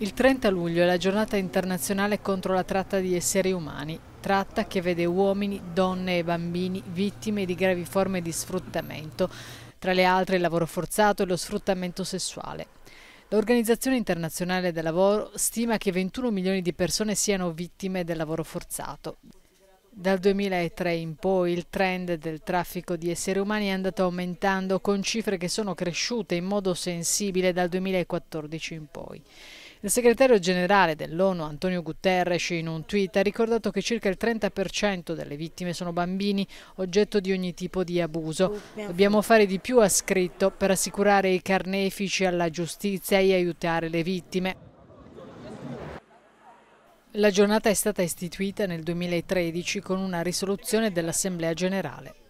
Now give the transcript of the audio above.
Il 30 luglio è la giornata internazionale contro la tratta di esseri umani, tratta che vede uomini, donne e bambini vittime di gravi forme di sfruttamento, tra le altre il lavoro forzato e lo sfruttamento sessuale. L'Organizzazione Internazionale del Lavoro stima che 21 milioni di persone siano vittime del lavoro forzato. Dal 2003 in poi il trend del traffico di esseri umani è andato aumentando con cifre che sono cresciute in modo sensibile dal 2014 in poi. Il segretario generale dell'ONU Antonio Guterres in un tweet ha ricordato che circa il 30% delle vittime sono bambini, oggetto di ogni tipo di abuso. Dobbiamo fare di più, ha scritto, per assicurare i carnefici alla giustizia e aiutare le vittime. La giornata è stata istituita nel 2013 con una risoluzione dell'Assemblea generale.